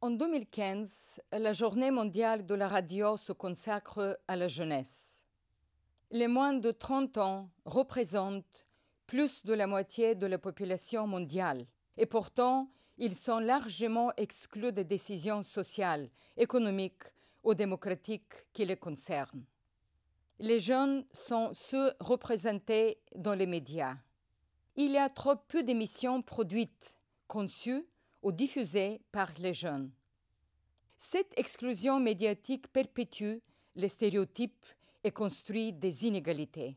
En 2015, la journée mondiale de la radio se consacre à la jeunesse. Les moins de 30 ans représentent plus de la moitié de la population mondiale. Et pourtant, ils sont largement exclus des décisions sociales, économiques ou démocratiques qui les concernent. Les jeunes sont ceux représentés dans les médias. Il y a trop peu d'émissions produites, conçues ou diffusées par les jeunes. Cette exclusion médiatique perpétue les stéréotypes et construit des inégalités.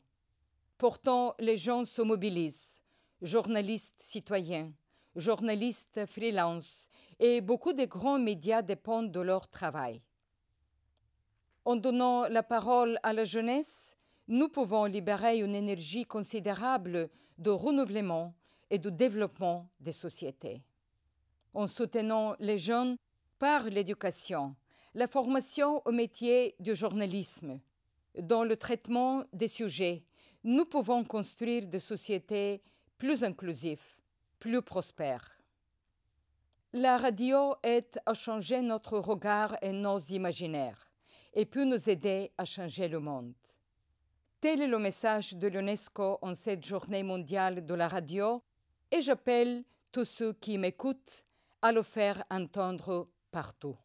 Pourtant, les gens se mobilisent, journalistes citoyens, journalistes freelance, et beaucoup de grands médias dépendent de leur travail. En donnant la parole à la jeunesse, nous pouvons libérer une énergie considérable de renouvellement et de développement des sociétés en soutenant les jeunes par l'éducation, la formation au métier du journalisme. Dans le traitement des sujets, nous pouvons construire des sociétés plus inclusives, plus prospères. La radio aide à changer notre regard et nos imaginaires et peut nous aider à changer le monde. Tel est le message de l'UNESCO en cette journée mondiale de la radio et j'appelle tous ceux qui m'écoutent à le faire entendre partout.